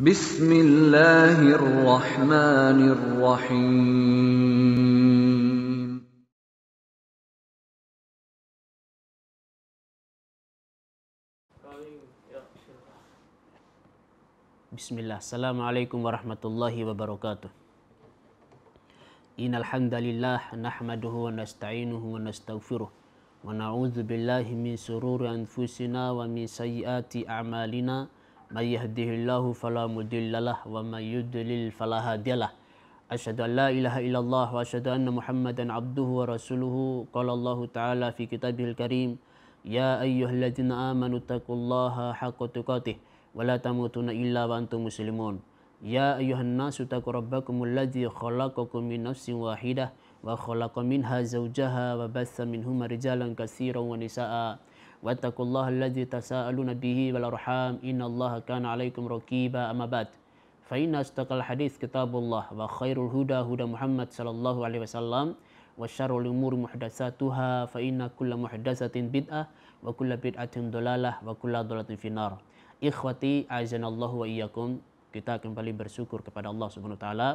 بسم الله الرحمن الرحيم بسم الله السلام عليكم ورحمة الله وبركاته إن الحمد لله نحمده ونستعينه ونستغفره ونعوذ بالله من سرور أنفسنا ومن سيئات أعمالنا من يهده الله فلا مدل له ومن يدلل فلا هادي له أشهد أن لا إله إلا الله وأشهد أن محمدا عبده ورسوله قال الله تعالى في كتابه الكريم يا أيها الذين آمنوا اتقوا الله حق تقاته ولا تموتن إلا وأنتم مسلمون يا أيها الناس اتقوا ربكم الذي خلقكم من نفس واحدة وخلق منها زوجها وبث منهما رجالا كثيرا ونساء واتقوا الله الذي تساءلون به والأرحام إن الله كان عليكم رقيبا أما بعد فإن أصدق الحديث كتاب الله وخير الهدى هدى محمد صلى الله عليه وسلم وشر الأمور محدثاتها فإن كل محدثة بدعة وكل بدعة ضلالة وكل ضلالة في النار إخوتي azanallahu الله وإياكم kita kembali bersyukur kepada Allah Subhanahu wa taala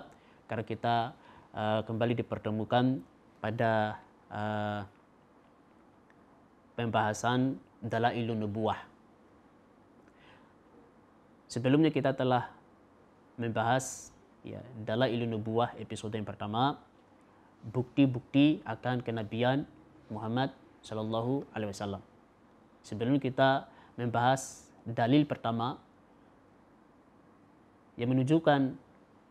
karena kita uh, kembali dipertemukan pada uh, pembahasan ilmu Nubuah. Sebelumnya kita telah membahas ya, ilmu Nubuah episode yang pertama, bukti-bukti akan kenabian Muhammad Shallallahu Alaihi Wasallam. Sebelum kita membahas dalil pertama yang menunjukkan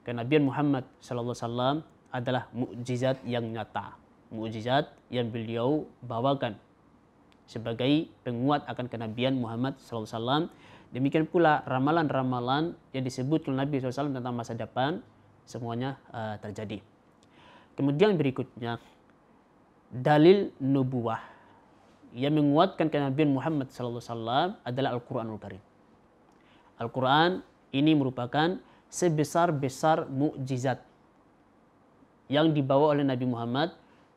kenabian Muhammad Shallallahu Alaihi Wasallam adalah mukjizat yang nyata, mukjizat yang beliau bawakan sebagai penguat akan kenabian Muhammad SAW. Demikian pula ramalan-ramalan yang disebut oleh Nabi SAW tentang masa depan semuanya uh, terjadi. Kemudian berikutnya dalil nubuah yang menguatkan kenabian Muhammad SAW adalah Al-Quranul Karim. Al-Quran ini merupakan sebesar-besar mukjizat yang dibawa oleh Nabi Muhammad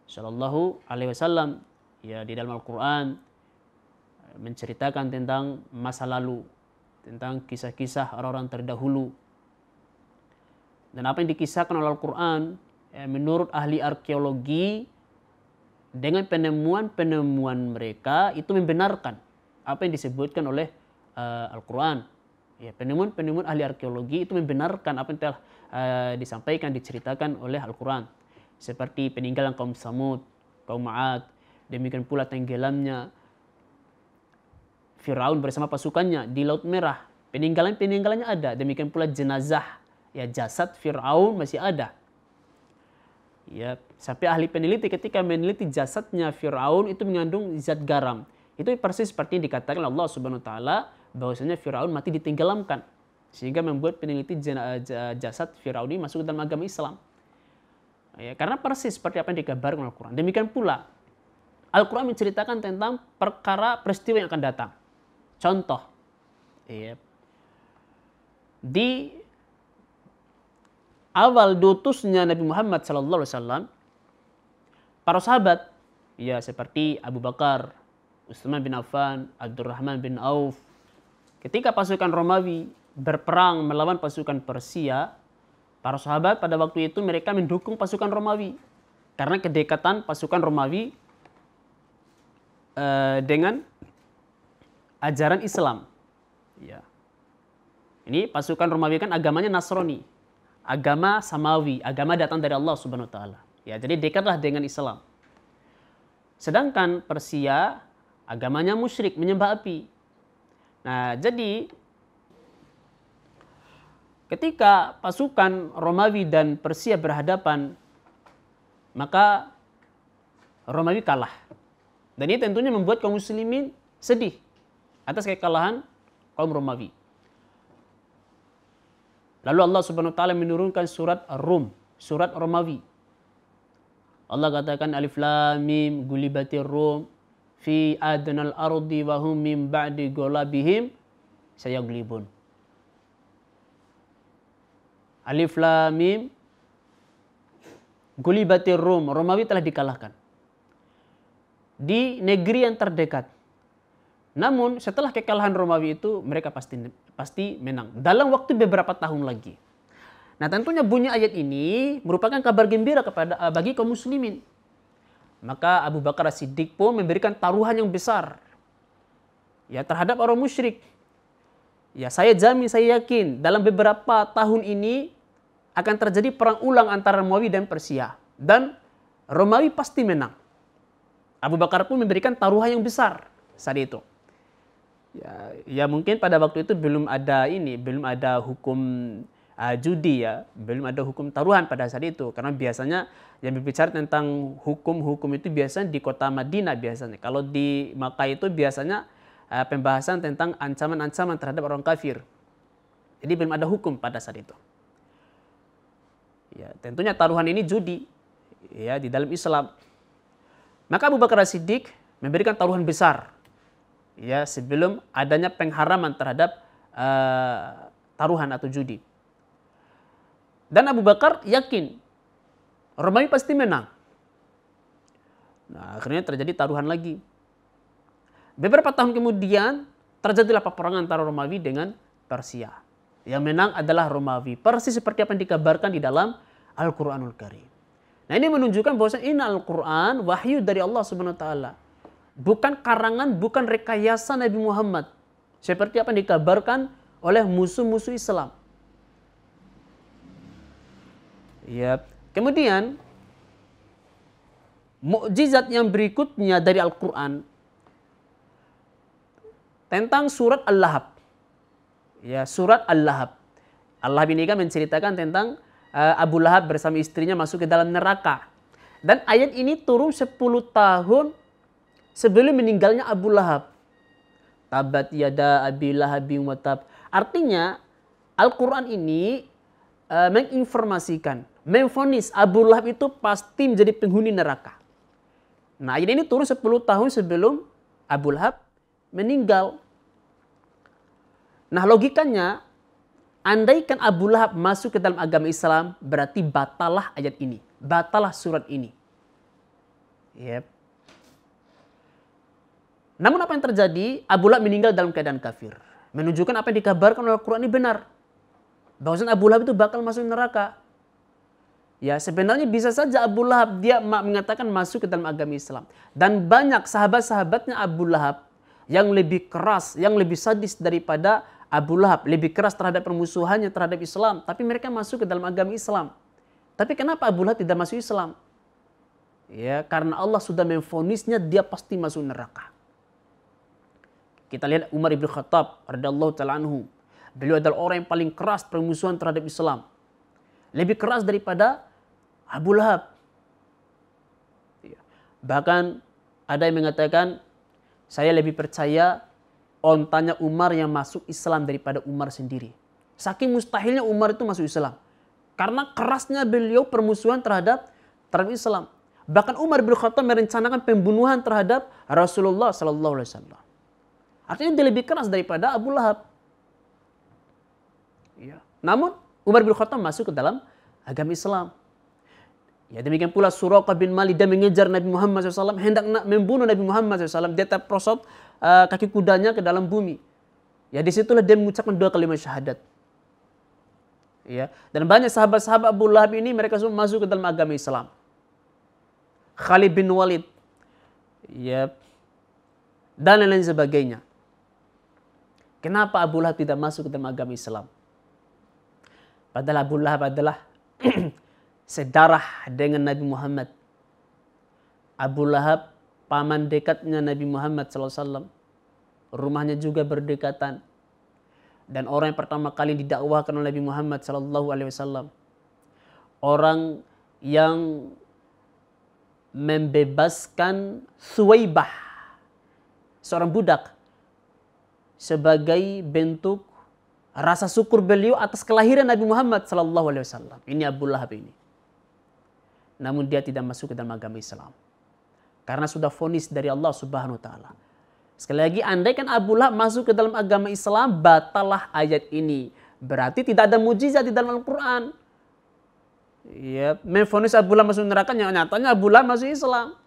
Shallallahu Alaihi Wasallam ya di dalam Al-Qur'an menceritakan tentang masa lalu, tentang kisah-kisah orang-orang terdahulu. Dan apa yang dikisahkan oleh Al-Qur'an ya, menurut ahli arkeologi dengan penemuan-penemuan mereka itu membenarkan apa yang disebutkan oleh uh, Al-Qur'an. Ya, penemuan-penemuan ahli arkeologi itu membenarkan apa yang telah uh, disampaikan diceritakan oleh Al-Qur'an. Seperti peninggalan kaum Samud, kaum Ma'ad, demikian pula tenggelamnya Firaun bersama pasukannya di Laut Merah. Peninggalan-peninggalannya ada, demikian pula jenazah ya jasad Firaun masih ada. Ya, sampai ahli peneliti ketika meneliti jasadnya Firaun itu mengandung zat garam. Itu persis seperti yang dikatakan Allah Subhanahu wa taala bahwasanya Firaun mati ditenggelamkan sehingga membuat peneliti jasad Firaun ini masuk dalam agama Islam. Ya, karena persis seperti apa yang dikabarkan Al-Quran. Demikian pula Al-Quran menceritakan tentang perkara peristiwa yang akan datang. Contoh, iya. di awal dutusnya Nabi Muhammad SAW, para sahabat, ya seperti Abu Bakar, Utsman bin Affan, Abdurrahman bin Auf, ketika pasukan Romawi berperang melawan pasukan Persia, para sahabat pada waktu itu mereka mendukung pasukan Romawi karena kedekatan pasukan Romawi uh, dengan ajaran Islam. Ya. Ini pasukan Romawi kan agamanya Nasrani, agama samawi, agama datang dari Allah Subhanahu wa taala. Ya, jadi dekatlah dengan Islam. Sedangkan Persia agamanya musyrik, menyembah api. Nah, jadi ketika pasukan Romawi dan Persia berhadapan, maka Romawi kalah dan ini tentunya membuat kaum muslimin sedih atas kekalahan kaum Romawi. Lalu Allah Subhanahu wa taala menurunkan surat Ar-Rum, surat Romawi. Allah katakan Alif Lam Mim gulibatir Rum fi adnal ardi wa hum min ba'di golabihim sayaglibun. Alif Lam Mim gulibatir Rum, Romawi telah dikalahkan di negeri yang terdekat. Namun setelah kekalahan Romawi itu mereka pasti pasti menang dalam waktu beberapa tahun lagi. Nah tentunya bunyi ayat ini merupakan kabar gembira kepada eh, bagi kaum muslimin. Maka Abu Bakar Siddiq pun memberikan taruhan yang besar ya terhadap orang musyrik. Ya saya jamin, saya yakin dalam beberapa tahun ini akan terjadi perang ulang antara Romawi dan Persia. Dan Romawi pasti menang. Abu Bakar pun memberikan taruhan yang besar saat itu. Ya, ya mungkin pada waktu itu belum ada ini, belum ada hukum uh, judi ya, belum ada hukum taruhan pada saat itu. Karena biasanya yang berbicara tentang hukum-hukum itu biasanya di kota Madinah biasanya. Kalau di Makkah itu biasanya uh, pembahasan tentang ancaman-ancaman terhadap orang kafir. Jadi belum ada hukum pada saat itu. Ya, tentunya taruhan ini judi ya di dalam Islam maka Abu Bakar Siddiq memberikan taruhan besar ya sebelum adanya pengharaman terhadap uh, taruhan atau judi. Dan Abu Bakar yakin Romawi pasti menang. Nah, akhirnya terjadi taruhan lagi. Beberapa tahun kemudian terjadilah peperangan antara Romawi dengan Persia. Yang menang adalah Romawi, persis seperti apa yang dikabarkan di dalam Al-Qur'anul Karim. Nah ini menunjukkan bahwa ini Al-Quran, wahyu dari Allah Subhanahu Wa Taala. Bukan karangan, bukan rekayasa Nabi Muhammad. Seperti apa yang dikabarkan oleh musuh-musuh Islam. Ya. Kemudian, mukjizat yang berikutnya dari Al-Quran tentang surat Al-Lahab. Ya, surat Al-Lahab. Al-Lahab ini kan menceritakan tentang Eh, Abu Lahab bersama istrinya masuk ke dalam neraka. Dan ayat ini turun 10 tahun sebelum meninggalnya Abu Lahab. Tabat yada abi Lahab watab. Artinya Al-Quran ini uh, menginformasikan, memfonis Abu Lahab itu pasti menjadi penghuni neraka. Nah ayat ini turun 10 tahun sebelum Abu Lahab meninggal. Nah logikanya Andaikan Abu Lahab masuk ke dalam agama Islam, berarti batalah ayat ini. Batalah surat ini. Yep. Namun apa yang terjadi? Abu Lahab meninggal dalam keadaan kafir. Menunjukkan apa yang dikabarkan oleh Quran ini benar. Bahwasan Abu Lahab itu bakal masuk neraka. Ya sebenarnya bisa saja Abu Lahab dia mengatakan masuk ke dalam agama Islam. Dan banyak sahabat-sahabatnya Abu Lahab yang lebih keras, yang lebih sadis daripada Abu Lahab lebih keras terhadap permusuhannya terhadap Islam, tapi mereka masuk ke dalam agama Islam. Tapi kenapa Abu Lahab tidak masuk Islam? Ya, karena Allah sudah memfonisnya dia pasti masuk neraka. Kita lihat Umar ibn Khattab radhiyallahu taala anhu. Beliau adalah orang yang paling keras permusuhan terhadap Islam. Lebih keras daripada Abu Lahab. Ya. Bahkan ada yang mengatakan saya lebih percaya ontanya Umar yang masuk Islam daripada Umar sendiri. Saking mustahilnya Umar itu masuk Islam. Karena kerasnya beliau permusuhan terhadap terhadap Islam. Bahkan Umar bin Khattab merencanakan pembunuhan terhadap Rasulullah Sallallahu Alaihi Wasallam. Artinya dia lebih keras daripada Abu Lahab. Ya. Namun Umar bin Khattab masuk ke dalam agama Islam. Ya demikian pula Suraqah bin Malik dia mengejar Nabi Muhammad SAW hendak nak membunuh Nabi Muhammad SAW dia terprosot Eh, kaki kudanya ke dalam bumi. Ya disitulah dia mengucapkan dua kalimat syahadat. Ya, dan banyak sahabat-sahabat Abu Lahab ini mereka semua masuk ke dalam agama Islam. Khalid bin Walid, ya, dan lain-lain sebagainya. Kenapa Abu Lahab tidak masuk ke dalam agama Islam? Padahal Abu Lahab adalah sedarah dengan Nabi Muhammad. Abu Lahab paman dekatnya Nabi Muhammad SAW. Rumahnya juga berdekatan. Dan orang yang pertama kali didakwahkan oleh Nabi Muhammad SAW. Orang yang membebaskan Suwaibah, seorang budak, sebagai bentuk rasa syukur beliau atas kelahiran Nabi Muhammad SAW. Ini Abu Lahab ini. Namun dia tidak masuk ke dalam agama Islam. Karena sudah fonis dari Allah Subhanahu wa taala. Sekali lagi andaikan Abu Lahab masuk ke dalam agama Islam batalah ayat ini. Berarti tidak ada mujizat di dalam Al-Qur'an. Ya, memfonis Abu Lahab masuk neraka nyatanya Abu Lahab masuk Islam.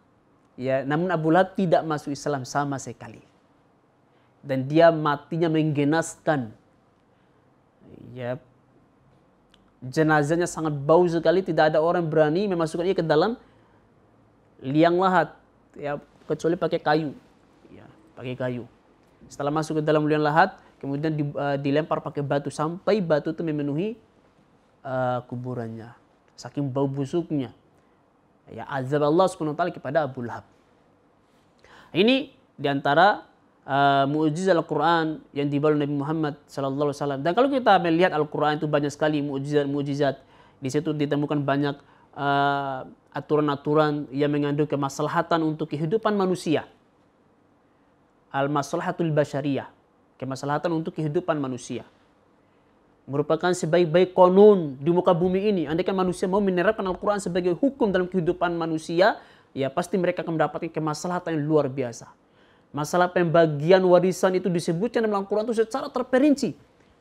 Ya, namun Abu Lahab tidak masuk Islam sama sekali. Dan dia matinya menggenaskan. Ya, jenazahnya sangat bau sekali, tidak ada orang berani memasukkan Ia ke dalam liang lahat ya kecuali pakai kayu ya pakai kayu setelah masuk ke dalam liang lahat kemudian di, uh, dilempar pakai batu sampai batu itu memenuhi uh, kuburannya saking bau busuknya ya azab Allah subhanahu wa taala kepada Abu Lahab ini diantara uh, eh, mukjizat Al-Quran yang dibawa Nabi Muhammad saw. Dan kalau kita melihat Al-Quran itu banyak sekali mukjizat-mukjizat. Di situ ditemukan banyak Eh, aturan-aturan uh, yang mengandung kemaslahatan untuk kehidupan manusia. Al-maslahatul basyariah, kemaslahatan untuk kehidupan manusia. Merupakan sebaik-baik konon di muka bumi ini. Andaikan manusia mau menerapkan Al-Quran sebagai hukum dalam kehidupan manusia, ya pasti mereka akan mendapatkan kemaslahatan yang luar biasa. Masalah pembagian warisan itu disebutkan dalam Al-Quran itu secara terperinci.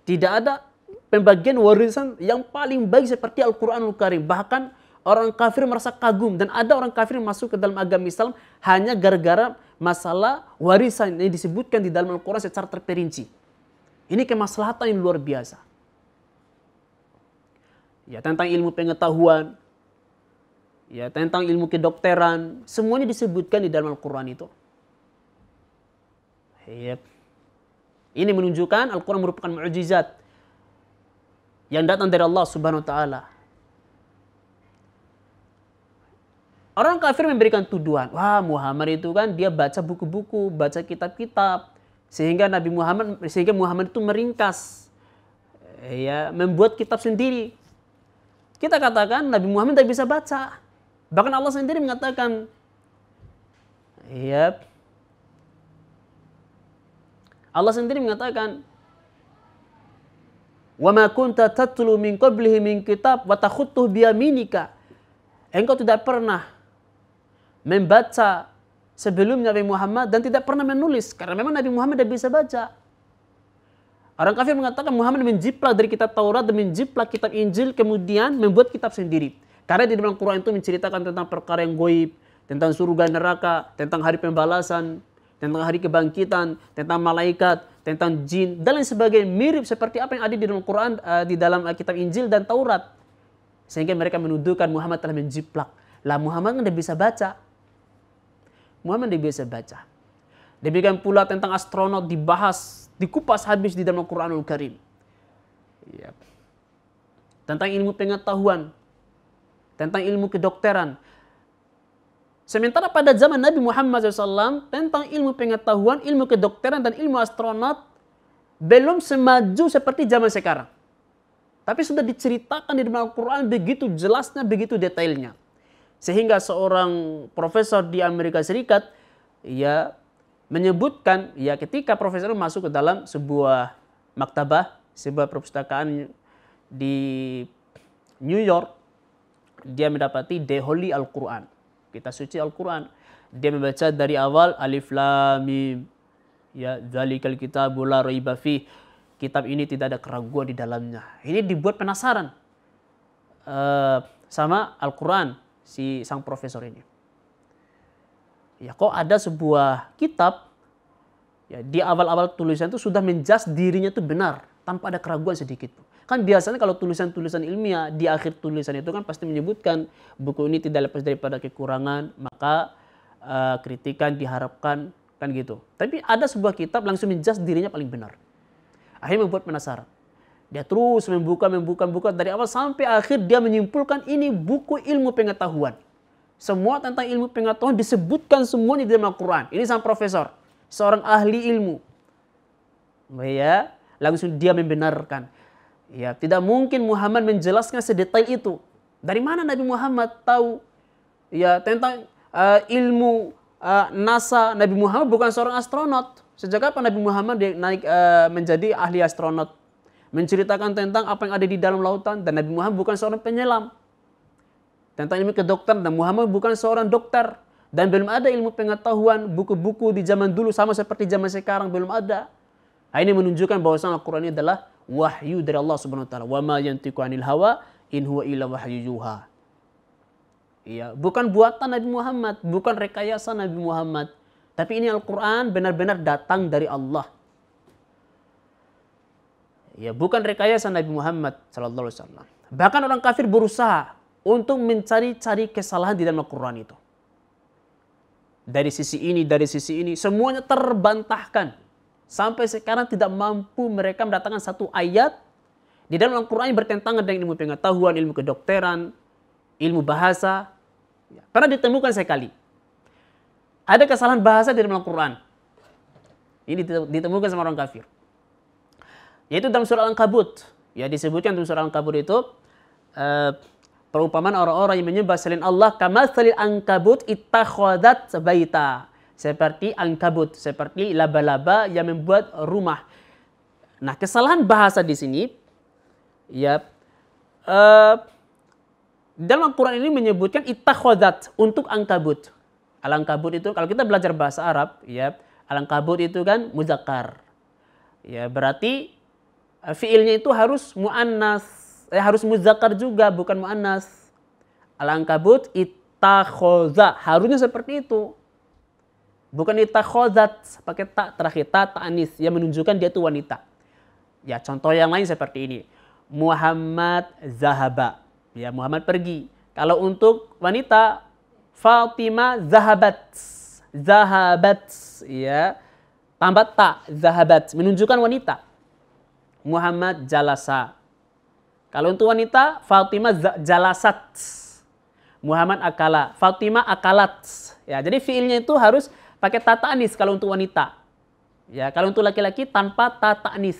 Tidak ada pembagian warisan yang paling baik seperti Al-Quranul Karim. Bahkan Orang kafir merasa kagum dan ada orang kafir yang masuk ke dalam agama Islam hanya gara-gara masalah warisan yang disebutkan di dalam Al-Quran secara terperinci. Ini kemaslahatan yang luar biasa. Ya tentang ilmu pengetahuan, ya tentang ilmu kedokteran, semuanya disebutkan di dalam Al-Quran itu. Yep. Ini menunjukkan Al-Quran merupakan mujizat yang datang dari Allah Subhanahu wa taala. Orang kafir memberikan tuduhan, wah Muhammad itu kan dia baca buku-buku, baca kitab-kitab, sehingga Nabi Muhammad sehingga Muhammad itu meringkas, ya membuat kitab sendiri. Kita katakan Nabi Muhammad tidak bisa baca, bahkan Allah sendiri mengatakan, ya Allah sendiri mengatakan, wa ma kunta مِنْ قَبْلِهِ مِنْ min وَتَخُطُّهُ wa engkau tidak pernah membaca sebelum Nabi Muhammad dan tidak pernah menulis karena memang Nabi Muhammad tidak bisa baca. Orang kafir mengatakan Muhammad menjiplak dari kitab Taurat dan menjiplak kitab Injil kemudian membuat kitab sendiri. Karena di dalam Quran itu menceritakan tentang perkara yang goib, tentang surga neraka, tentang hari pembalasan, tentang hari kebangkitan, tentang malaikat, tentang jin dan lain sebagainya mirip seperti apa yang ada di dalam Quran eh, di dalam eh, kitab Injil dan Taurat. Sehingga mereka menuduhkan Muhammad telah menjiplak. Lah Muhammad kan tidak bisa baca. Muhammad dia biasa baca. Demikian pula tentang astronot dibahas, dikupas habis di dalam Al-Quranul Karim. Yep. Tentang ilmu pengetahuan, tentang ilmu kedokteran. Sementara pada zaman Nabi Muhammad SAW, tentang ilmu pengetahuan, ilmu kedokteran, dan ilmu astronot belum semaju seperti zaman sekarang. Tapi sudah diceritakan di dalam Al-Quran begitu jelasnya, begitu detailnya. Sehingga seorang profesor di Amerika Serikat ya menyebutkan ya ketika profesor masuk ke dalam sebuah maktabah, sebuah perpustakaan di New York, dia mendapati The Holy Al-Quran. Kita suci Al-Quran. Dia membaca dari awal Alif Lam Mim. Ya, zalikal kitabu la raiba fi. Kitab ini tidak ada keraguan di dalamnya. Ini dibuat penasaran. Uh, sama Al-Quran si sang profesor ini. Ya kok ada sebuah kitab ya di awal-awal tulisan itu sudah menjas dirinya itu benar tanpa ada keraguan sedikit pun. Kan biasanya kalau tulisan-tulisan ilmiah di akhir tulisan itu kan pasti menyebutkan buku ini tidak lepas daripada kekurangan, maka uh, kritikan diharapkan kan gitu. Tapi ada sebuah kitab langsung menjas dirinya paling benar. Akhirnya membuat penasaran dia terus membuka, membuka, membuka dari awal sampai akhir dia menyimpulkan ini buku ilmu pengetahuan. Semua tentang ilmu pengetahuan disebutkan semuanya di dalam Al-Quran. Ini sang profesor, seorang ahli ilmu. Ya, langsung dia membenarkan. Ya, tidak mungkin Muhammad menjelaskan sedetail itu. Dari mana Nabi Muhammad tahu ya tentang uh, ilmu uh, NASA? Nabi Muhammad bukan seorang astronot. Sejak kapan Nabi Muhammad naik uh, menjadi ahli astronot? menceritakan tentang apa yang ada di dalam lautan dan Nabi Muhammad bukan seorang penyelam. Tentang ilmu kedokteran dan Muhammad bukan seorang dokter dan belum ada ilmu pengetahuan buku-buku di zaman dulu sama seperti zaman sekarang belum ada. Nah, ini menunjukkan bahwa Al-Qur'an ini adalah wahyu dari Allah Subhanahu wa taala. Wa ma yantiqu anil hawa in huwa illa wahyu yuha. Iya, bukan buatan Nabi Muhammad, bukan rekayasa Nabi Muhammad, tapi ini Al-Qur'an benar-benar datang dari Allah Ya, bukan rekayasa Nabi Muhammad Shallallahu alaihi wasallam. Bahkan orang kafir berusaha untuk mencari-cari kesalahan di dalam Al-Qur'an itu. Dari sisi ini, dari sisi ini, semuanya terbantahkan. Sampai sekarang tidak mampu mereka mendatangkan satu ayat di dalam Al-Qur'an yang bertentangan dengan ilmu pengetahuan, ilmu kedokteran, ilmu bahasa. Ya, pernah ditemukan sekali. Ada kesalahan bahasa di dalam Al-Qur'an. Ini ditemukan sama orang kafir. Yaitu dalam surah Al-Ankabut. Ya disebutkan dalam surah Al-Ankabut itu uh, perumpamaan orang-orang yang menyembah selain Allah salil ankabut ittakhadhat baita. Seperti angkabut, seperti laba-laba yang membuat rumah. Nah, kesalahan bahasa di sini ya uh, dalam Al-Quran ini menyebutkan ittakhadhat untuk angkabut. Alangkabut itu kalau kita belajar bahasa Arab, ya alangkabut itu kan muzakkar. Ya berarti Eh, fiilnya itu harus muannas, eh, harus muzakkar juga bukan muannas. Alangkabut ita itakhoza, harusnya seperti itu. Bukan itakhozat, pakai tak terakhir, tak anis yang menunjukkan dia itu wanita. Ya contoh yang lain seperti ini. Muhammad Zahaba, ya Muhammad pergi. Kalau untuk wanita, Fatima Zahabat, Zahabat, ya tambah tak Zahabat, menunjukkan wanita. Muhammad Jalasa. Kalau untuk wanita, Fatimah Jalasat. Muhammad Akala. Fatimah Akalat. Ya, jadi fiilnya itu harus pakai tata anis kalau untuk wanita. Ya, kalau untuk laki-laki tanpa tata anis.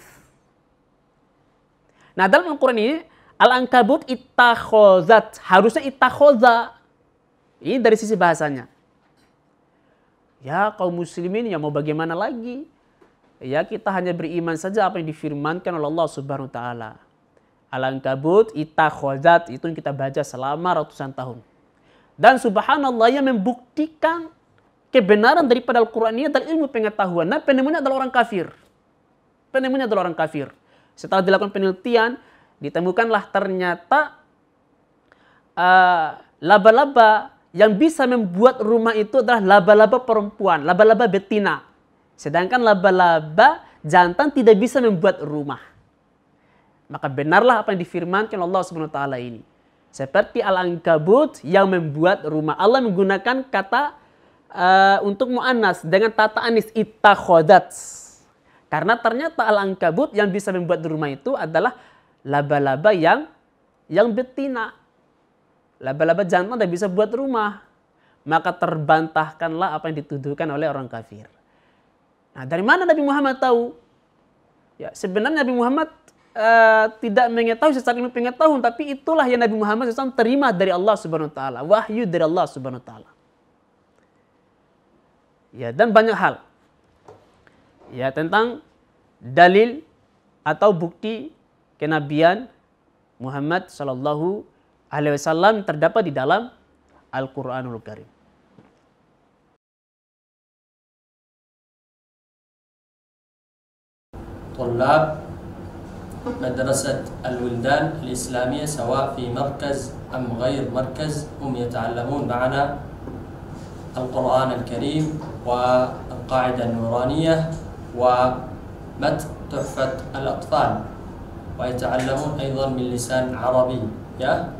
Nah, dalam Al-Quran ini, Al-Ankabut ittakhozat. Harusnya ittakhoza. Ini dari sisi bahasanya. Ya, kaum muslimin ya mau bagaimana lagi? ya kita hanya beriman saja apa yang difirmankan oleh Allah Subhanahu wa taala. Al-Ankabut, Itakhozat itu yang kita baca selama ratusan tahun. Dan subhanallah yang membuktikan kebenaran daripada Al-Quran ini adalah ilmu pengetahuan. Nah penemunya adalah orang kafir. Penemunya adalah orang kafir. Setelah dilakukan penelitian, ditemukanlah ternyata eh, laba-laba uh, yang bisa membuat rumah itu adalah laba-laba perempuan, laba-laba betina. Sedangkan laba-laba jantan tidak bisa membuat rumah. Maka benarlah apa yang difirmankan Allah SWT ini. Seperti al-ankabut yang membuat rumah. Allah menggunakan kata uh, untuk muannas dengan tata anis ittakhodat. Karena ternyata al-ankabut yang bisa membuat rumah itu adalah laba-laba yang yang betina. Laba-laba jantan tidak bisa buat rumah. Maka terbantahkanlah apa yang dituduhkan oleh orang kafir. Nah, dari mana Nabi Muhammad tahu? Ya, sebenarnya Nabi Muhammad uh, tidak mengetahui secara ilmu pengetahuan, tapi itulah yang Nabi Muhammad SAW terima dari Allah Subhanahu Wa Taala, wahyu dari Allah Subhanahu Wa Taala. Ya, dan banyak hal. Ya, tentang dalil atau bukti kenabian Muhammad Sallallahu Alaihi Wasallam terdapat di dalam Al-Quranul Karim. طلاب مدرسة الولدان الإسلامية سواء في مركز أم غير مركز هم يتعلمون معنا القرآن الكريم والقاعدة النورانية ومتن تحفة الأطفال ويتعلمون أيضا من لسان عربي يا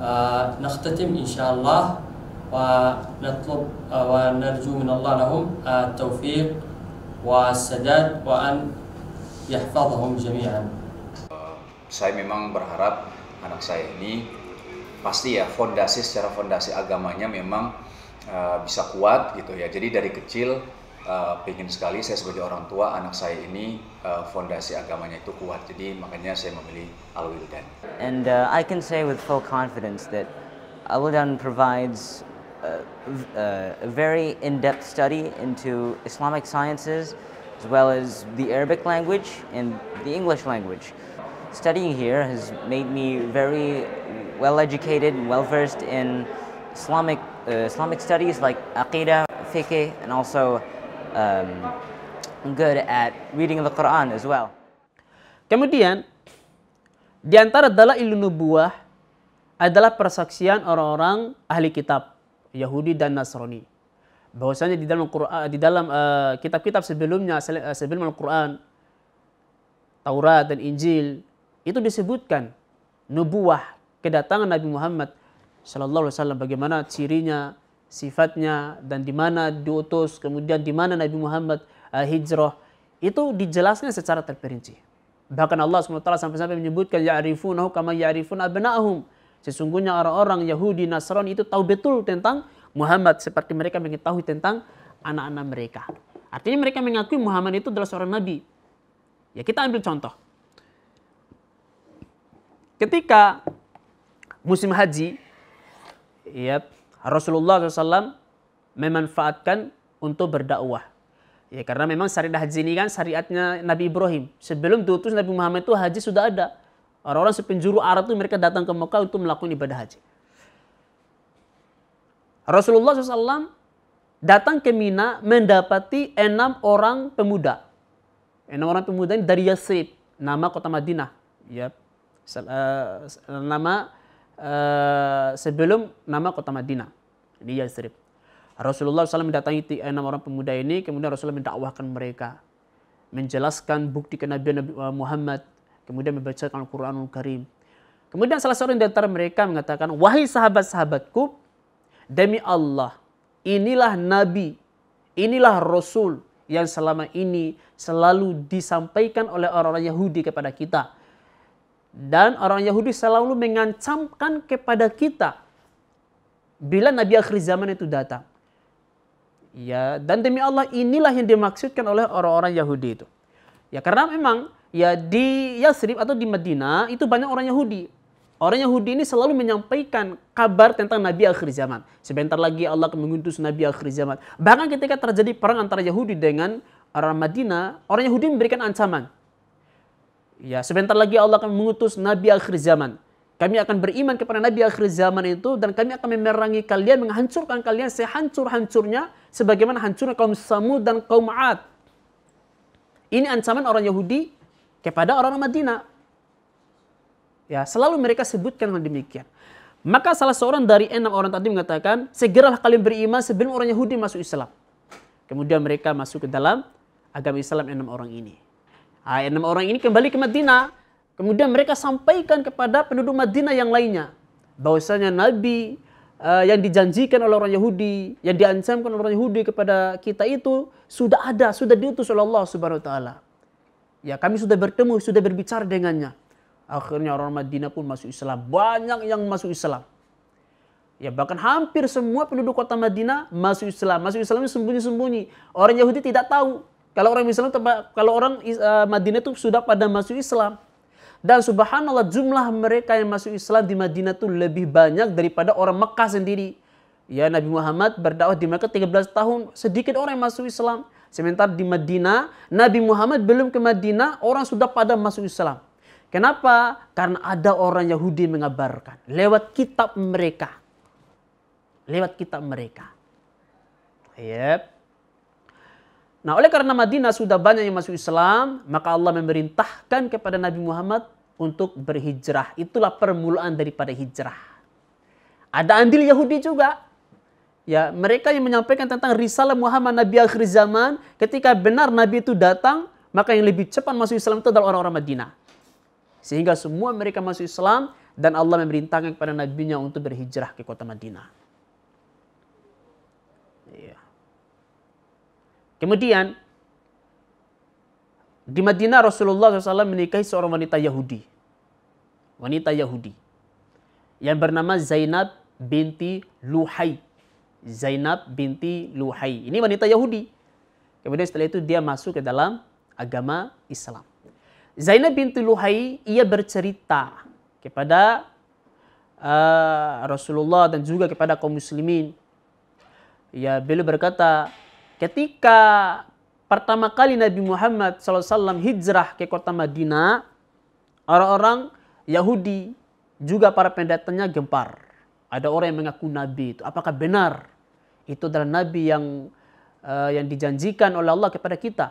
آه نختتم إن شاء الله ونطلب آه، ونرجو من الله لهم آه، التوفيق wa an yahfazhum jami'an. saya memang berharap anak saya ini pasti ya fondasi secara fondasi agamanya memang uh, bisa kuat gitu ya jadi dari kecil uh, eh, pengen sekali saya sebagai orang tua anak saya ini uh, fondasi agamanya itu kuat jadi makanya saya memilih Al Wildan and uh, I can say with full confidence that Al Wildan provides a, very in-depth study into Islamic sciences as well as the Arabic language and the English language. Studying here has made me very well-educated and well-versed in Islamic, uh, Islamic studies like Aqidah, Fiqh, and also um, good at reading the Quran as well. Kemudian, di antara dalail nubuah adalah persaksian orang-orang ahli kitab. Yahudi dan Nasrani. Bahwasanya di dalam Quran, di dalam eh, kitab-kitab uh, sebelumnya eh, sebelum Al-Quran, Taurat dan Injil itu disebutkan nubuah kedatangan Nabi Muhammad Shallallahu Alaihi Wasallam bagaimana cirinya, sifatnya dan di mana diutus, kemudian di mana Nabi Muhammad uh, hijrah itu dijelaskan secara terperinci. Bahkan Allah SWT sampai-sampai menyebutkan ya'rifunahu kama ya'rifun abna'ahum. Sesungguhnya orang-orang Yahudi Nasrani itu tahu betul tentang Muhammad seperti mereka mengetahui tentang anak-anak mereka. Artinya mereka mengakui Muhammad itu adalah seorang nabi. Ya kita ambil contoh. Ketika musim haji, ya Rasulullah SAW memanfaatkan untuk berdakwah. Ya karena memang syariat haji ini kan syariatnya Nabi Ibrahim. Sebelum diutus Nabi Muhammad itu haji sudah ada. Orang-orang sepenjuru Arab itu mereka datang ke Mekah untuk melakukan ibadah haji. Rasulullah SAW datang ke Mina mendapati enam orang pemuda. Enam orang pemuda ini dari Yasrib, nama kota Madinah. Ya, eh, nama eh, sebelum nama kota Madinah. Ini Yasrib. Rasulullah SAW mendatangi enam orang pemuda ini, kemudian Rasulullah mendakwahkan mereka, menjelaskan bukti kenabian Nabi eh, Muhammad, kemudian membacakan Al-Quranul Karim. Kemudian salah seorang di antara mereka mengatakan, Wahai sahabat-sahabatku, demi Allah, inilah Nabi, inilah Rasul yang selama ini selalu disampaikan oleh orang-orang Yahudi kepada kita. Dan orang Yahudi selalu mengancamkan kepada kita bila Nabi akhir zaman itu datang. Ya, dan demi Allah inilah yang dimaksudkan oleh orang-orang Yahudi itu. Ya karena memang ya di Yasrib atau di Medina itu banyak orang Yahudi. Orang Yahudi ini selalu menyampaikan kabar tentang Nabi akhir zaman. Sebentar lagi Allah akan mengutus Nabi akhir zaman. Bahkan ketika terjadi perang antara Yahudi dengan orang Madinah, orang Yahudi memberikan ancaman. Ya, sebentar lagi Allah akan mengutus Nabi akhir zaman. Kami akan beriman kepada Nabi akhir zaman itu dan kami akan memerangi kalian, menghancurkan kalian sehancur-hancurnya sebagaimana hancurnya kaum Samud dan kaum Ad. Ini ancaman orang Yahudi kepada orang Madinah. Ya, selalu mereka sebutkan hal demikian. Maka salah seorang dari enam orang tadi mengatakan, segeralah kalian beriman sebelum orang Yahudi masuk Islam. Kemudian mereka masuk ke dalam agama Islam enam orang ini. Ah, enam orang ini kembali ke Madinah. Kemudian mereka sampaikan kepada penduduk Madinah yang lainnya. Bahwasanya Nabi uh, yang dijanjikan oleh orang Yahudi, yang diancamkan oleh orang Yahudi kepada kita itu sudah ada, sudah diutus oleh Allah Subhanahu wa taala. Ya kami sudah bertemu, sudah berbicara dengannya. Akhirnya orang Madinah pun masuk Islam. Banyak yang masuk Islam. Ya bahkan hampir semua penduduk kota Madinah masuk Islam. Masuk Islam sembunyi-sembunyi. Orang Yahudi tidak tahu. Kalau orang Islam kalau orang eh, Madinah itu sudah pada masuk Islam. Dan subhanallah jumlah mereka yang masuk Islam di Madinah itu lebih banyak daripada orang Mekah sendiri. Ya Nabi Muhammad berdakwah di Mekah 13 tahun, sedikit orang yang masuk Islam. Sementara di Madinah, Nabi Muhammad belum ke Madinah, orang sudah pada masuk Islam. Kenapa? Karena ada orang Yahudi mengabarkan lewat kitab mereka. Lewat kitab mereka. Yep. Nah, oleh karena Madinah sudah banyak yang masuk Islam, maka Allah memerintahkan kepada Nabi Muhammad untuk berhijrah. Itulah permulaan daripada hijrah. Ada andil Yahudi juga. Ya, mereka yang menyampaikan tentang risalah Muhammad Nabi akhir zaman, ketika benar Nabi itu datang, maka yang lebih cepat masuk Islam itu adalah orang-orang Madinah. Sehingga semua mereka masuk Islam dan Allah memerintahkan kepada nabi nya untuk berhijrah ke kota Madinah. Iya. Kemudian di Madinah Rasulullah SAW menikahi seorang wanita Yahudi. Wanita Yahudi yang bernama Zainab binti Luhai. Zainab binti Luhai. Ini wanita Yahudi. Kemudian setelah itu dia masuk ke dalam agama Islam. Zainab binti Luhai ia bercerita kepada uh, Rasulullah dan juga kepada kaum muslimin. Ia ya, beliau berkata, ketika pertama kali Nabi Muhammad SAW hijrah ke kota Madinah, orang-orang Yahudi juga para pendatangnya gempar. Ada orang yang mengaku nabi itu. Apakah benar itu adalah nabi yang uh, yang dijanjikan oleh Allah kepada kita.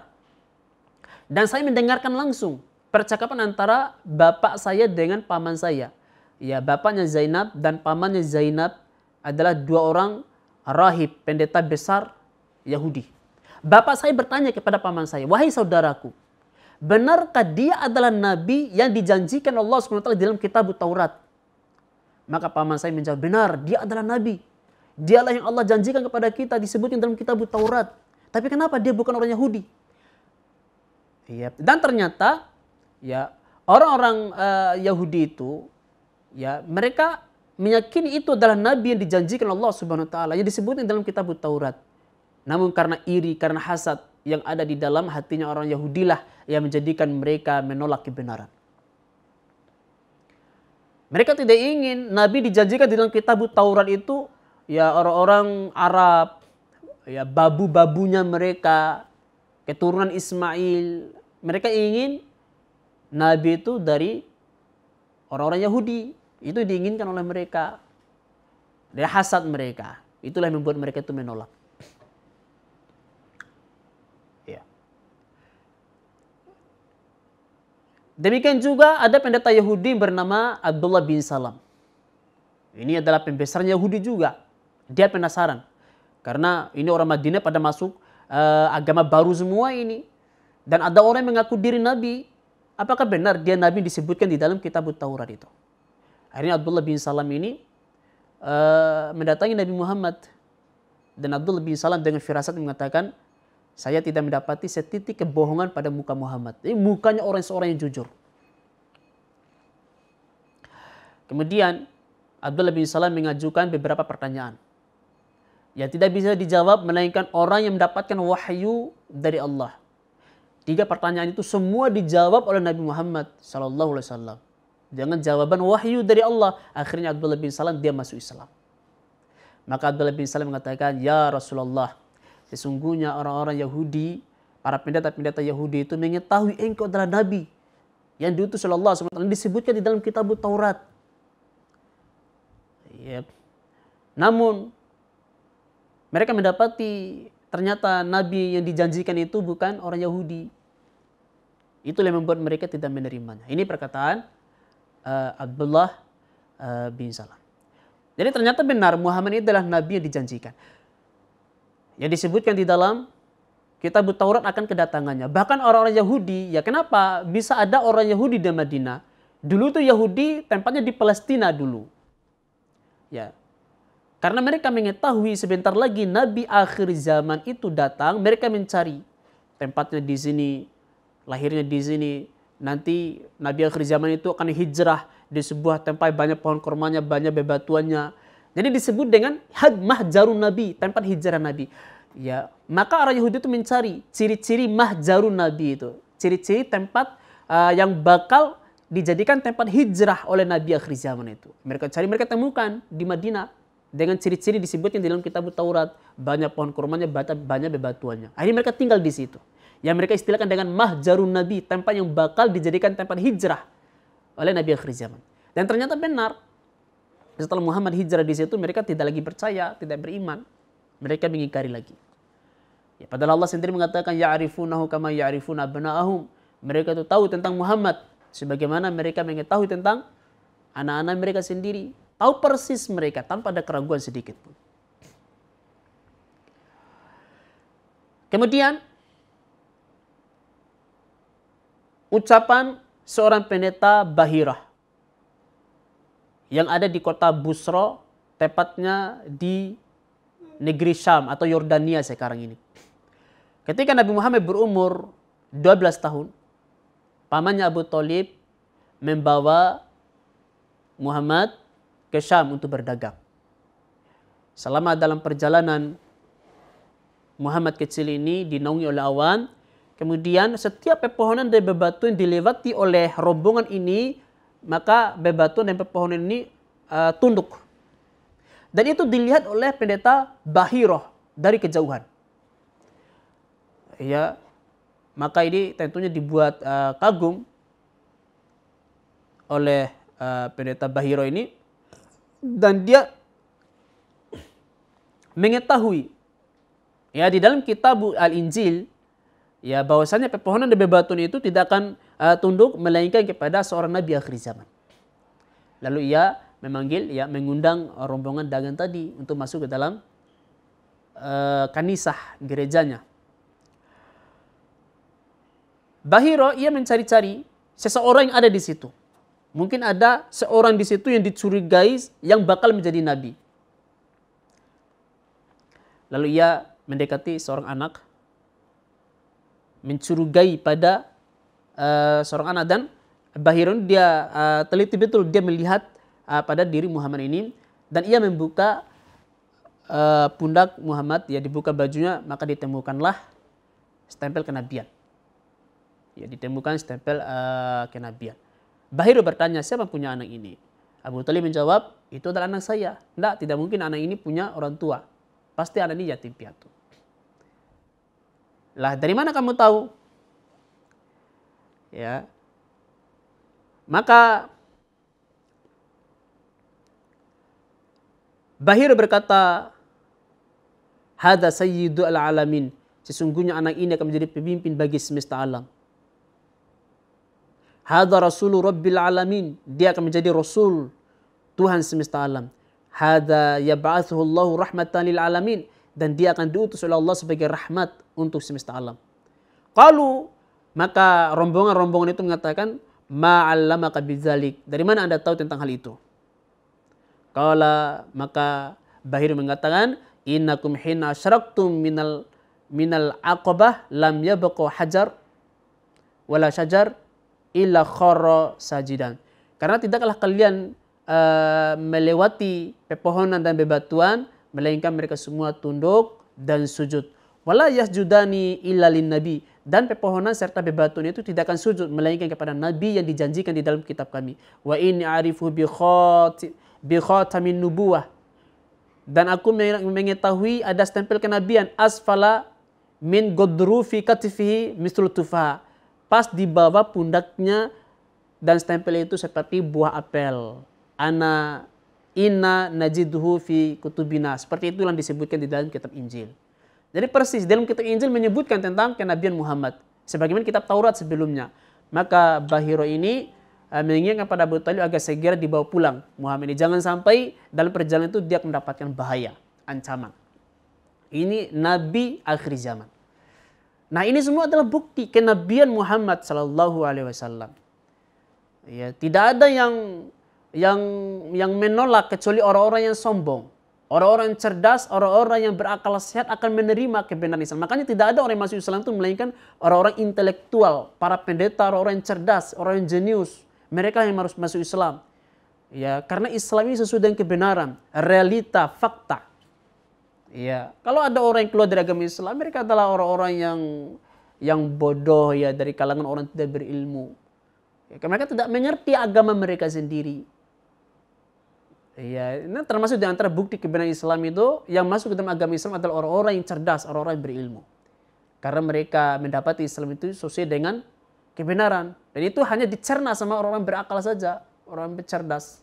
Dan saya mendengarkan langsung percakapan antara bapak saya dengan paman saya. Ya, bapaknya Zainab dan pamannya Zainab adalah dua orang rahib, pendeta besar Yahudi. Bapak saya bertanya kepada paman saya, "Wahai saudaraku, benarkah dia adalah nabi yang dijanjikan Allah SWT dalam kitab Taurat?" Maka paman saya menjawab, "Benar, dia adalah nabi." Dialah yang Allah janjikan kepada kita disebutkan dalam kitab Taurat. Tapi kenapa dia bukan orang Yahudi? Yep. Iya. Dan ternyata ya orang-orang uh, Yahudi itu ya mereka meyakini itu adalah nabi yang dijanjikan Allah Subhanahu wa taala yang disebutkan dalam kitab Taurat. Namun karena iri, karena hasad yang ada di dalam hatinya orang Yahudilah yang menjadikan mereka menolak kebenaran. Mereka tidak ingin nabi dijanjikan di dalam kitab Taurat itu ya orang-orang Arab, ya babu-babunya mereka, keturunan Ismail, mereka ingin Nabi itu dari orang-orang Yahudi. Itu diinginkan oleh mereka. Dari hasad mereka. Itulah yang membuat mereka itu menolak. Ya. Demikian juga ada pendeta Yahudi bernama Abdullah bin Salam. Ini adalah pembesar Yahudi juga. Dia penasaran. Karena ini orang Madinah pada masuk uh, agama baru semua ini. Dan ada orang yang mengaku diri Nabi. Apakah benar dia Nabi disebutkan di dalam kitab Taurat itu? Akhirnya Abdullah bin Salam ini uh, mendatangi Nabi Muhammad. Dan Abdullah bin Salam dengan firasat mengatakan, saya tidak mendapati setitik kebohongan pada muka Muhammad. Ini mukanya orang seorang yang jujur. Kemudian Abdullah bin Salam mengajukan beberapa pertanyaan ya tidak bisa dijawab melainkan orang yang mendapatkan wahyu dari Allah. Tiga pertanyaan itu semua dijawab oleh Nabi Muhammad sallallahu alaihi wasallam. Jangan jawaban wahyu dari Allah. Akhirnya Abdullah bin Salam dia masuk Islam. Maka Abdullah bin Salam mengatakan, "Ya Rasulullah, sesungguhnya orang-orang Yahudi, para pendeta-pendeta Yahudi itu mengetahui engkau adalah nabi yang diutus oleh Allah SWT disebutkan di dalam kitab Taurat." Yep. Namun mereka mendapati ternyata nabi yang dijanjikan itu bukan orang Yahudi. Itulah yang membuat mereka tidak menerimanya. Ini perkataan uh, Abdullah uh, bin Salam. Jadi ternyata benar Muhammad ini adalah nabi yang dijanjikan. Yang disebutkan di dalam kitab Taurat akan kedatangannya. Bahkan orang-orang Yahudi, ya kenapa bisa ada orang Yahudi di Madinah? Dulu tuh Yahudi tempatnya di Palestina dulu. Ya, karena mereka mengetahui sebentar lagi nabi akhir zaman itu datang, mereka mencari tempatnya di sini, lahirnya di sini. Nanti nabi akhir zaman itu akan hijrah di sebuah tempat banyak pohon kormanya, banyak bebatuannya. Jadi disebut dengan mahjarun nabi, tempat hijrah nabi. Ya, maka orang Yahudi itu mencari ciri-ciri mahjarun nabi itu, ciri-ciri tempat uh, yang bakal dijadikan tempat hijrah oleh nabi akhir zaman itu. Mereka cari, mereka temukan di Madinah dengan ciri-ciri disebutkan di dalam kitab Taurat. Banyak pohon kurmanya, banyak bebatuannya. Akhirnya mereka tinggal di situ. Yang mereka istilahkan dengan mahjarun nabi, tempat yang bakal dijadikan tempat hijrah oleh Nabi akhir zaman. Dan ternyata benar. Setelah Muhammad hijrah di situ, mereka tidak lagi percaya, tidak beriman. Mereka mengingkari lagi. Ya, padahal Allah sendiri mengatakan, ya arifunahu kama ya abna'ahum. Mereka itu tahu tentang Muhammad. Sebagaimana mereka mengetahui tentang anak-anak mereka sendiri. Tahu persis mereka tanpa ada keraguan sedikit pun. Kemudian ucapan seorang pendeta Bahirah yang ada di kota Busro, tepatnya di negeri Syam atau Yordania sekarang ini. Ketika Nabi Muhammad berumur 12 tahun, pamannya Abu Talib membawa Muhammad ke Syam untuk berdagang. Selama dalam perjalanan Muhammad kecil ini dinaungi oleh awan, kemudian setiap pepohonan dan bebatuan dilewati oleh rombongan ini, maka bebatuan dan pepohonan ini uh, tunduk. Dan itu dilihat oleh pendeta Bahiroh dari kejauhan. Ya, maka ini tentunya dibuat uh, kagum oleh uh, pendeta Bahiro ini dan dia mengetahui ya di dalam kitab Al-Injil ya bahwasanya pepohonan dan bebatuan itu tidak akan uh, tunduk melainkan kepada seorang nabi akhir zaman. Lalu ia memanggil ya mengundang rombongan dagang tadi untuk masuk ke dalam uh, kanisah gerejanya. Bahiro ia mencari-cari seseorang yang ada di situ. Mungkin ada seorang di situ yang dicurigai yang bakal menjadi nabi. Lalu ia mendekati seorang anak, mencurigai pada uh, seorang anak dan Bahirun dia uh, teliti betul dia melihat uh, pada diri Muhammad ini dan ia membuka uh, pundak Muhammad ya dibuka bajunya maka ditemukanlah stempel kenabian. Ya ditemukan stempel uh, kenabian. Bahiru bertanya, siapa punya anak ini? Abu Talib menjawab, itu adalah anak saya. Tidak, tidak mungkin anak ini punya orang tua. Pasti anak ini yatim piatu. Lah, dari mana kamu tahu? Ya. Maka Bahiru berkata, Hada sayyidu al-alamin. Sesungguhnya anak ini akan menjadi pemimpin bagi semesta alam. Hada Rasul Rabbil Alamin. Dia akan menjadi Rasul Tuhan semesta alam. Hada yab'athuhu Allah rahmatan lil alamin. Dan dia akan diutus oleh Allah sebagai rahmat untuk semesta alam. Kalau maka rombongan-rombongan itu mengatakan, Ma'allamaka bidzalik. Dari mana Anda tahu tentang hal itu? Kala maka Bahir mengatakan, Innakum hina syaraktum minal minal aqabah lam yabqa hajar wala syajar illa khara sajidan. Karena tidaklah kalian uh, melewati pepohonan dan bebatuan melainkan mereka semua tunduk dan sujud. Wala yasjudani illa nabi dan pepohonan serta bebatuan itu tidak akan sujud melainkan kepada nabi yang dijanjikan di dalam kitab kami. Wa inni arifu bi bi khatamin nubuwah. Dan aku mengetahui ada stempel kenabian asfala min godrufi katifihi mislu tufaha pas di bawah pundaknya dan stempel itu seperti buah apel. Ana inna najiduhu fi kutubina. Seperti itu yang disebutkan di dalam kitab Injil. Jadi persis dalam kitab Injil menyebutkan tentang kenabian Muhammad. Sebagaimana kitab Taurat sebelumnya. Maka Bahiro ini eh, mengingatkan pada Abu Talib agar segera dibawa pulang Muhammad ini. Jangan sampai dalam perjalanan itu dia mendapatkan bahaya, ancaman. Ini Nabi akhir zaman. Nah ini semua adalah bukti kenabian Muhammad Sallallahu Alaihi Wasallam. Ya, tidak ada yang yang yang menolak kecuali orang-orang yang sombong. Orang-orang yang cerdas, orang-orang yang berakal sehat akan menerima kebenaran Islam. Makanya tidak ada orang yang masuk Islam itu melainkan orang-orang intelektual, para pendeta, orang-orang yang cerdas, orang yang jenius. Mereka yang harus masuk Islam. Ya, karena Islam ini sesuai dengan kebenaran, realita, fakta. Iya, kalau ada orang yang keluar dari agama Islam, mereka adalah orang-orang yang yang bodoh ya dari kalangan orang tidak berilmu. Ya, mereka tidak mengerti agama mereka sendiri. Iya, ini termasuk di antara bukti kebenaran Islam itu yang masuk ke dalam agama Islam adalah orang-orang yang cerdas, orang-orang yang berilmu. Karena mereka mendapati Islam itu sesuai dengan kebenaran. Dan itu hanya dicerna sama orang-orang berakal saja, orang bercerdas.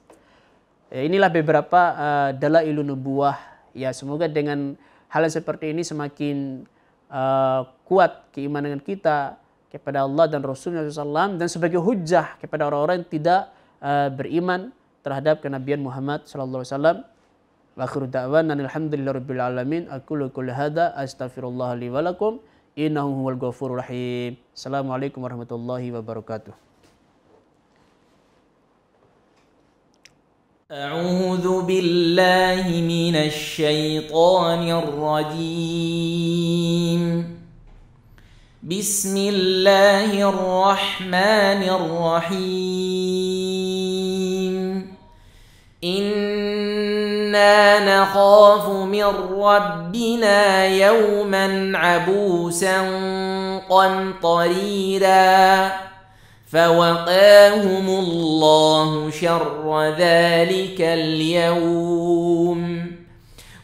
Ya, inilah beberapa uh, eh, dalailun buah ya semoga dengan hal yang seperti ini semakin uh, kuat keimanan kita kepada Allah dan Rasulnya SAW dan sebagai hujah kepada orang-orang yang tidak uh, beriman terhadap kenabian Muhammad SAW. Wa akhiru da'wanan alhamdulillahirabbil alamin. Aku kullu hada astaghfirullah li wa lakum innahu huwal ghafurur rahim. Assalamualaikum warahmatullahi wabarakatuh. أعوذ بالله من الشيطان الرجيم بسم الله الرحمن الرحيم إنا نخاف من ربنا يوما عبوسا قمطريراً فوقاهم الله شر ذلك اليوم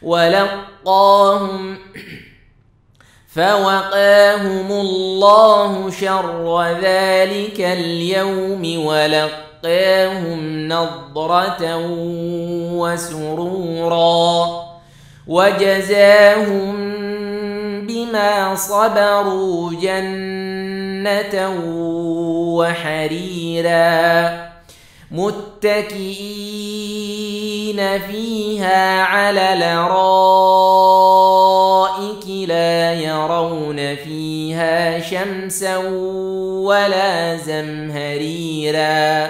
ولقاهم فوقاهم الله شر ذلك اليوم ولقاهم نضرة وسرورا وجزاهم بما صبروا جنة وحريرا متكئين فيها على الارائك لا يرون فيها شمسا ولا زمهريرا